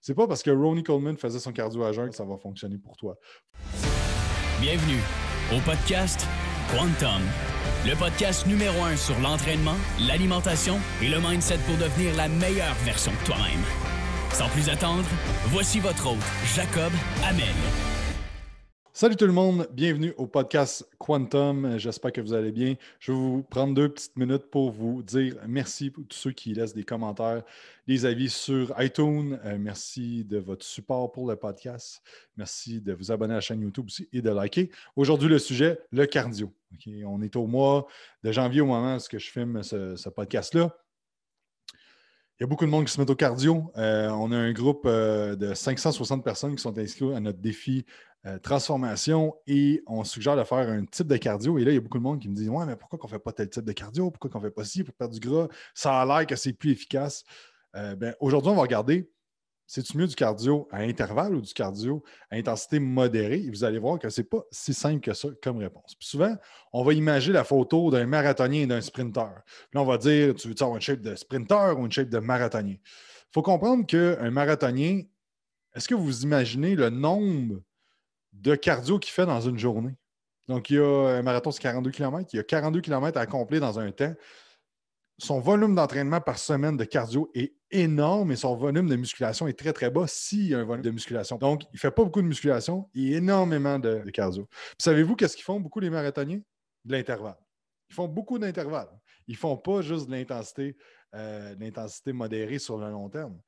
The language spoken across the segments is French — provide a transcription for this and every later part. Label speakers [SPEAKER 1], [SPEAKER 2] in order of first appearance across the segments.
[SPEAKER 1] C'est pas parce que Ronnie Coleman faisait son cardio à jeun que ça va fonctionner pour toi. Bienvenue au podcast Quantum, le podcast numéro un sur l'entraînement, l'alimentation et le mindset pour devenir la meilleure version de toi-même. Sans plus attendre, voici votre hôte, Jacob Amen. Salut tout le monde, bienvenue au podcast Quantum. J'espère que vous allez bien. Je vais vous prendre deux petites minutes pour vous dire merci pour tous ceux qui laissent des commentaires, des avis sur iTunes. Euh, merci de votre support pour le podcast. Merci de vous abonner à la chaîne YouTube aussi et de liker. Aujourd'hui, le sujet, le cardio. On est au mois de janvier au moment où je filme ce podcast-là. Il y a beaucoup de monde qui se met au cardio. Euh, on a un groupe euh, de 560 personnes qui sont inscrites à notre défi euh, transformation et on suggère de faire un type de cardio. Et là, il y a beaucoup de monde qui me dit Ouais, mais pourquoi qu'on ne fait pas tel type de cardio Pourquoi qu'on ne fait pas ci pour perdre du gras Ça a l'air que c'est plus efficace. Ben, Aujourd'hui, on va regarder c'est-tu mieux du cardio à intervalle ou du cardio à intensité modérée? vous allez voir que ce n'est pas si simple que ça comme réponse. souvent, on va imaginer la photo d'un marathonien et d'un sprinteur. Là, on va dire, tu veux -tu avoir une shape de sprinteur ou une shape de marathonien? Il faut comprendre qu'un marathonien, est-ce que vous imaginez le nombre de cardio qu'il fait dans une journée? Donc, il y a un marathon, c'est 42 km. Il y a 42 km à accomplir dans un temps son volume d'entraînement par semaine de cardio est énorme et son volume de musculation est très, très bas s'il y a un volume de musculation. Donc, il ne fait pas beaucoup de musculation, et énormément de, cardio. Savez-vous qu'est-ce qu'ils font beaucoup les marathoniens? De l'intervalle. Ils font beaucoup d'intervalles. Ils ne font pas juste de l'intensité, euh, l'intensité modérée sur le long terme.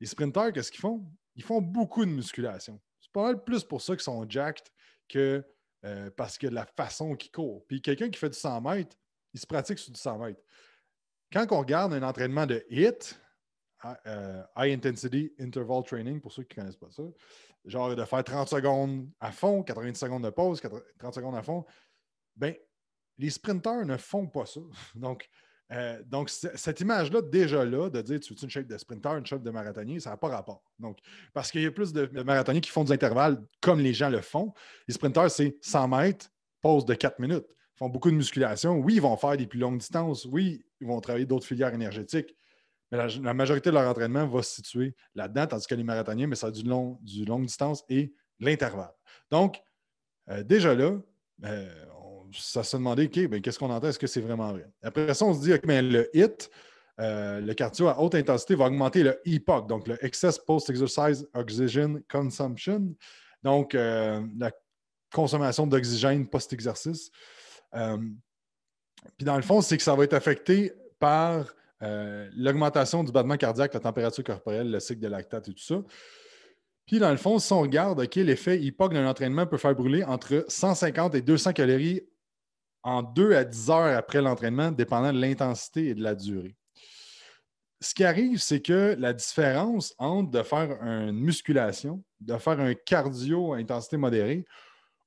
[SPEAKER 1] Les sprinteurs, qu'est-ce qu'ils font? Ils font beaucoup de musculation. C'est pas mal plus pour ça qu'ils sont jacked que euh, parce que de la façon qu'ils courent. Puis quelqu'un qui fait du 100 mètres, il se pratique sur du 100 mètres. Quand on regarde un entraînement de HIT, euh, High Intensity Interval Training, pour ceux qui ne connaissent pas ça, genre de faire 30 secondes à fond, 90 secondes de pause, 30 secondes à fond, ben, les sprinteurs ne font pas ça. Donc, euh, donc, cette image-là, déjà là, de dire tu es une shape de sprinteur, une shape de marathonnier, ça n'a pas rapport. Donc, parce qu'il y a plus de, de qui font des intervalles comme les gens le font. Les sprinteurs, c'est 100 mètres, pause de 4 minutes beaucoup de musculation, oui, ils vont faire des plus longues distances, oui, ils vont travailler d'autres filières énergétiques, mais la, majorité de leur entraînement va se situer là-dedans, tandis que les marathoniens, mais ça a du long, du longue distance et l'intervalle. Donc, euh, déjà là, euh, ça se demandait, OK, ben, qu'est-ce qu'on entend? Est-ce que c'est vraiment vrai? Après ça, on se dit, OK, mais ben, le HIT, euh, le cardio à haute intensité va augmenter le EPOC, donc le Excess Post-Exercise Oxygen Consumption, donc la consommation d'oxygène post-exercice. Euh, puis dans le fond, c'est que ça va être affecté par euh, l'augmentation du battement cardiaque, la température corporelle, le cycle de lactate et tout ça. Puis dans le fond, si on regarde, OK, l'effet hypoque d'un entraînement peut faire brûler entre 150 et 200 calories en 2 à 10 heures après l'entraînement, dépendant de l'intensité et de la durée. Ce qui arrive, c'est que la différence entre de faire une musculation, de faire un cardio à intensité modérée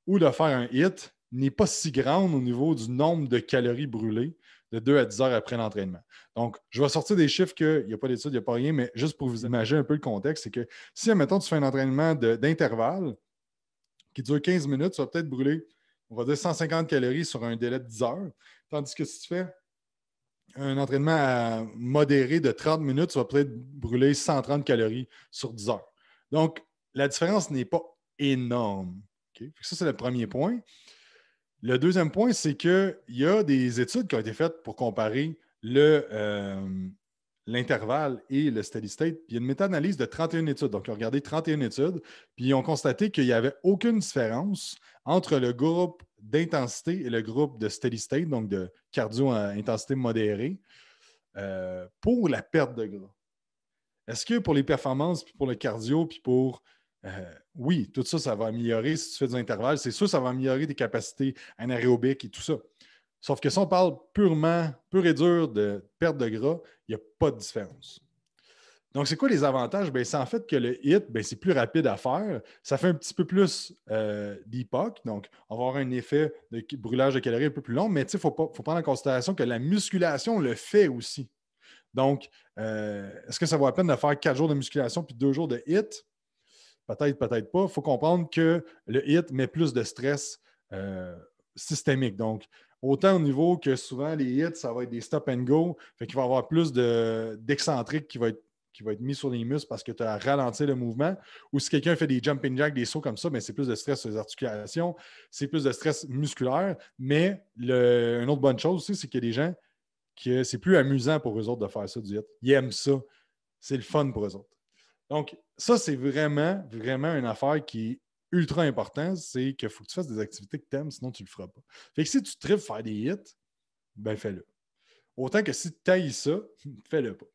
[SPEAKER 1] ou de faire un HIT, n'est pas si grande au niveau du nombre de calories brûlées de 2 à 10 heures après l'entraînement. Donc, je vais sortir des chiffres qu'il n'y a pas d'études, il n'y a pas rien, mais juste pour vous imaginer un peu le contexte, c'est que si, admettons, tu fais un entraînement d'intervalle qui dure 15 minutes, tu vas peut-être brûler, on va dire, 150 calories sur un délai de 10 heures, tandis que si tu fais un entraînement modéré de 30 minutes, tu vas peut-être brûler 130 calories sur 10 heures. Donc, la différence n'est pas énorme. Ça, c'est le premier point. Le deuxième point, c'est qu'il y a des études qui ont été faites pour comparer euh, l'intervalle et le steady state. il y a une méta-analyse de 31 études. Donc, ils ont regardé 31 études, puis ils ont constaté qu'il n'y avait aucune différence entre le groupe d'intensité et le groupe de steady state, donc de cardio à intensité modérée, euh, pour la perte de gras. Est-ce que pour les performances, puis pour le cardio, puis pour euh, oui, tout ça, ça va améliorer si tu fais des intervalles. C'est sûr, ça va améliorer tes capacités anaérobiques et tout ça. Sauf que si on parle purement, pur et dur de perte de gras, il n'y a pas de différence. Donc, c'est quoi les avantages? Ben, c'est en fait que le HIT, ben, c'est plus rapide à faire. Ça fait un petit peu plus euh, d'époque. Donc, on va avoir un effet de brûlage de calories un peu plus long, mais il faut, prendre en considération que la musculation le fait aussi. Donc, euh, est-ce que ça vaut la peine de faire quatre jours de musculation puis deux jours de HIT? Peut-être, peut-être pas. Il faut comprendre que le hit met plus de stress euh, systémique. Donc, autant au niveau que souvent les hits, ça va être des stop and go, fait qu'il va y avoir plus d'excentrique qui va être qui va être mis sur les muscles parce que tu as ralenti le mouvement. Ou si quelqu'un fait des jumping jacks, des sauts comme ça, ben, c'est plus de stress sur les articulations, c'est plus de stress musculaire. Mais une autre bonne chose aussi, c'est qu'il y a des gens que c'est plus amusant pour eux autres de faire ça du hit. Ils aiment ça. C'est le fun pour eux autres. Donc, ça, c'est vraiment, vraiment une affaire qui est ultra importante. C'est qu'il faut que tu fasses des activités que tu aimes, sinon tu ne le feras pas. Fait que si tu tripes faire des hits, ben fais-le. Autant que si tu tailles ça, fais-le pas.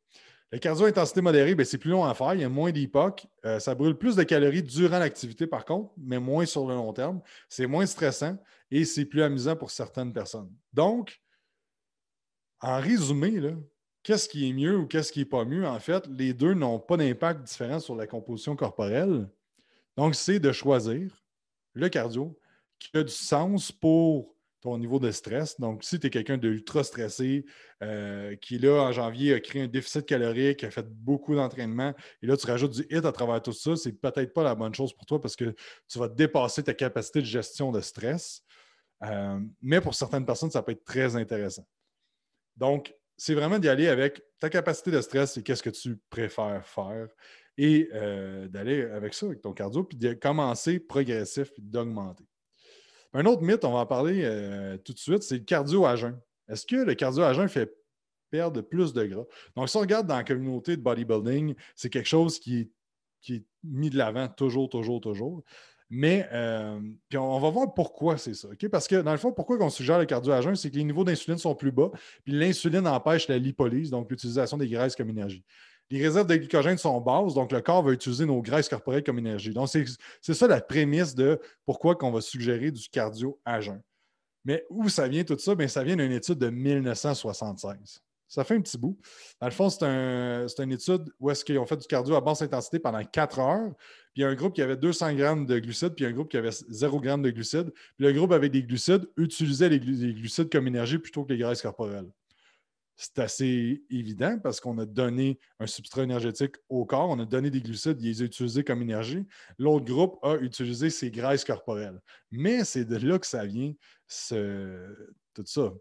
[SPEAKER 1] La cardio-intensité modérée, ben, c'est plus long à faire, il y a moins d'époque, euh, ça brûle plus de calories durant l'activité par contre, mais moins sur le long terme. C'est moins stressant et c'est plus amusant pour certaines personnes. Donc, en résumé, là, qu'est-ce qui est mieux ou qu'est-ce qui n'est pas mieux, en fait, les deux n'ont pas d'impact différent sur la composition corporelle. Donc, c'est de choisir le cardio qui a du sens pour ton niveau de stress. Donc, si tu es quelqu'un d'ultra stressé, euh, qui là, en janvier, a créé un déficit calorique, a fait beaucoup d'entraînement, et là, tu rajoutes du hit à travers tout ça, c'est peut-être pas la bonne chose pour toi parce que tu vas dépasser ta capacité de gestion de stress. Euh, mais pour certaines personnes, ça peut être très intéressant. Donc, c'est vraiment d'y aller avec ta capacité de stress et qu'est-ce que tu préfères faire et euh, d'aller avec ça, avec ton cardio, puis de commencer progressif, puis d'augmenter. Un autre mythe, on va en parler euh, tout de suite, c'est le cardio à jeun. Est-ce que le cardio à jeun fait perdre plus de gras? Donc, si on regarde dans la communauté de bodybuilding, c'est quelque chose qui qui est mis de l'avant toujours, toujours, toujours. Mais euh, on, va voir pourquoi c'est ça. Parce que dans le fond, pourquoi on suggère le cardio à jeun, c'est que les niveaux d'insuline sont plus bas, puis l'insuline empêche la lipolyse, donc l'utilisation des graisses comme énergie. Les réserves de glycogène sont basses, donc le corps va utiliser nos graisses corporelles comme énergie. Donc, c'est ça la prémisse de pourquoi on va suggérer du cardio à jeun. Mais où ça vient tout ça? ça vient d'une étude de 1976. Ça fait un petit bout. Dans le fond, c'est une étude où est-ce qu'ils ont fait du cardio à basse intensité pendant quatre heures. Puis un groupe qui avait 200 grammes de glucides, puis un groupe qui avait 0 g de glucides. Puis le groupe avec des glucides utilisait les, glucides comme énergie plutôt que les graisses corporelles. C'est assez évident parce qu'on a donné un substrat énergétique au corps, on a donné des glucides, ils les a utilisés comme énergie. L'autre groupe a utilisé ses graisses corporelles. Mais c'est de là que ça vient, tout ça.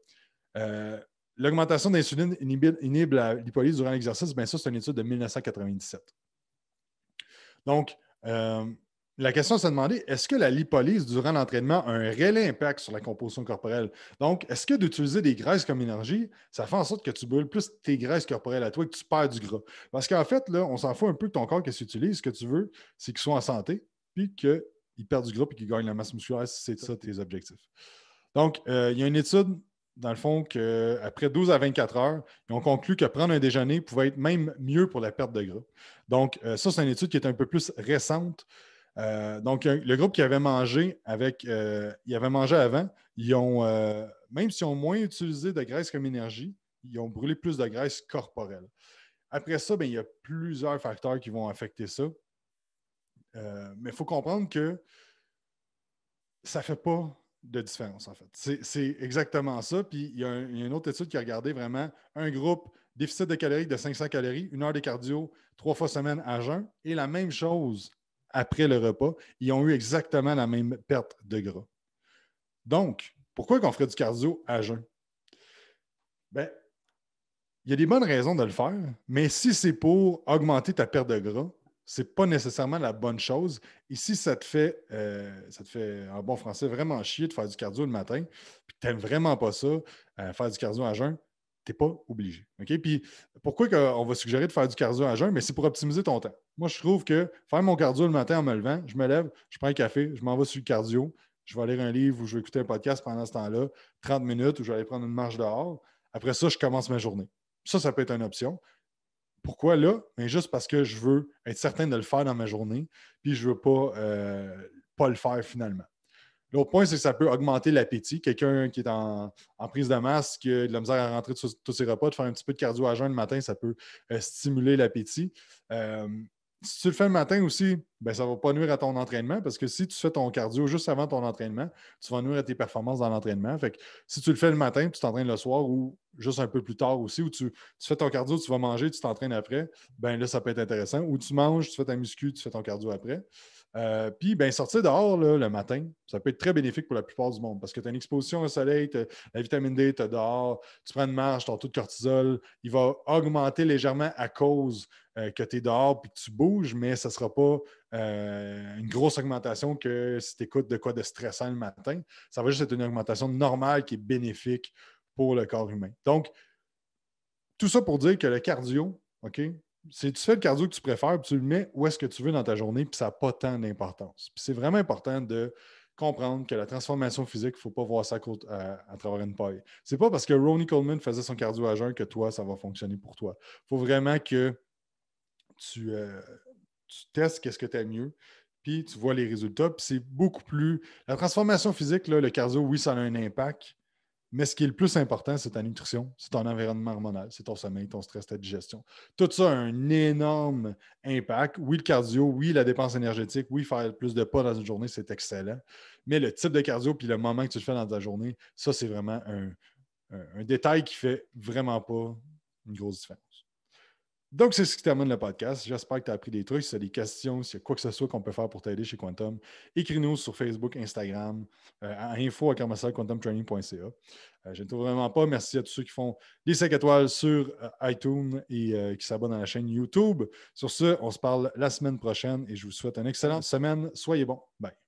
[SPEAKER 1] Euh, l'augmentation d'insuline inhibe, inhibe, durant l'exercice, bien ça, c'est une étude de 1997. Donc, euh, la question de demander est-ce que la lipolyse durant l'entraînement a un réel impact sur la composition corporelle Donc, est-ce que d'utiliser des graisses comme énergie, ça fait en sorte que tu brûles plus tes graisses corporelles à toi et que tu perds du gras Parce qu'en fait, là, on s'en fout un peu de ton corps qu'il s'utilise. Ce que tu veux, c'est qu'il soit en santé, puis qu'il perde du gras et qu'il gagne la masse musculaire si c'est ça tes objectifs. Donc, euh, il y a une étude dans le fond, qu'après 12 à 24 heures, ils ont conclu que prendre un déjeuner pouvait être même mieux pour la perte de gras. Donc, euh, ça, c'est une étude qui est un peu plus récente. Euh, donc, le groupe qui avait mangé avec, euh, il avait mangé avant, ils ont, même s'ils ont moins utilisé de graisse comme énergie, ils ont brûlé plus de graisse corporelle. Après ça, ben, il y a plusieurs facteurs qui vont affecter ça. mais il faut comprendre que ça ne fait pas de différence, en fait. C'est exactement ça. Puis il y, a une autre étude qui a regardé vraiment un groupe déficit de calories de 500 calories, une heure de cardio, trois fois semaine à jeun, et la même chose après le repas. Ils ont eu exactement la même perte de gras. Donc, pourquoi qu'on ferait du cardio à jeun? Bien, il y a des bonnes raisons de le faire, mais si c'est pour augmenter ta perte de gras, c'est pas nécessairement la bonne chose. Ici, ça te fait, euh, ça te fait un bon français vraiment chier de faire du cardio le matin, puis tu n'aimes vraiment pas ça, euh, faire du cardio à jeun, tu n'es pas obligé. Puis pourquoi on va suggérer de faire du cardio à jeun? Mais c'est pour optimiser ton temps. Moi, je trouve que faire mon cardio le matin en me levant, je me lève, je prends un café, je m'en vais sur le cardio, je vais lire un livre ou je vais écouter un podcast pendant ce temps-là, 30 minutes, ou je vais aller prendre une marche dehors. Après ça, je commence ma journée. Ça, ça peut être une option. Pourquoi là? Mais juste parce que je veux être certain de le faire dans ma journée, puis je ne veux pas, euh, pas le faire finalement. L'autre point, c'est que ça peut augmenter l'appétit. Quelqu'un qui est en, prise de masse, qui a de la misère à rentrer tous ses repas, de faire un petit peu de cardio à jeun le matin, ça peut euh, stimuler l'appétit. Euh, si tu le fais le matin aussi, ben, ça ne va pas nuire à ton entraînement parce que si tu fais ton cardio juste avant ton entraînement, tu vas nuire à tes performances dans l'entraînement. Fait que si tu le fais le matin, tu t'entraînes le soir ou juste un peu plus tard aussi, ou tu, fais ton cardio, tu vas manger, tu t'entraînes après, ben là, ça peut être intéressant. Ou tu manges, tu fais ta muscu, tu fais ton cardio après. Euh, puis, ben, sortir dehors le matin, ça peut être très bénéfique pour la plupart du monde parce que tu as une exposition au soleil, la vitamine D, tu es dehors, tu prends une marche, ton taux de cortisol, il va augmenter légèrement à cause euh, que tu es dehors puis que tu bouges, mais ça ne sera pas euh, une grosse augmentation que si tu écoutes de quoi de stressant le matin. Ça va juste être une augmentation normale qui est bénéfique pour le corps humain. Donc, tout ça pour dire que le cardio, OK, c'est tu fais le cardio que tu préfères, puis tu le mets où est-ce que tu veux dans ta journée, puis ça n'a pas tant d'importance. c'est vraiment important de comprendre que la transformation physique, il ne faut pas voir ça à, travers une paille. C'est pas parce que Ronnie Coleman faisait son cardio à jeun que toi, ça va fonctionner pour toi. Il faut vraiment que tu, euh, testes qu'est-ce que tu as mieux, puis tu vois les résultats. Puis c'est beaucoup plus. La transformation physique, le cardio, oui, ça a un impact, mais ce qui est le plus important, c'est ta nutrition, c'est ton environnement hormonal, c'est ton sommeil, ton stress, ta digestion. Tout ça a un énorme impact. Oui, le cardio, oui, la dépense énergétique, oui, faire plus de pas dans une journée, c'est excellent. Mais le type de cardio puis le moment que tu le fais dans ta journée, ça, c'est vraiment un, détail qui fait vraiment pas une grosse différence. Donc, c'est ce qui termine le podcast. J'espère que tu as appris des trucs. Si tu as des questions, s'il y a quoi que ce soit qu'on peut faire pour t'aider chez Quantum, écris-nous sur Facebook, Instagram, euh, à info euh, je ne trouve vraiment pas. Merci à tous ceux qui font des 5 étoiles sur euh, iTunes et qui s'abonnent à la chaîne YouTube. Sur ce, on se parle la semaine prochaine et je vous souhaite une excellente semaine. Soyez bons. Bye.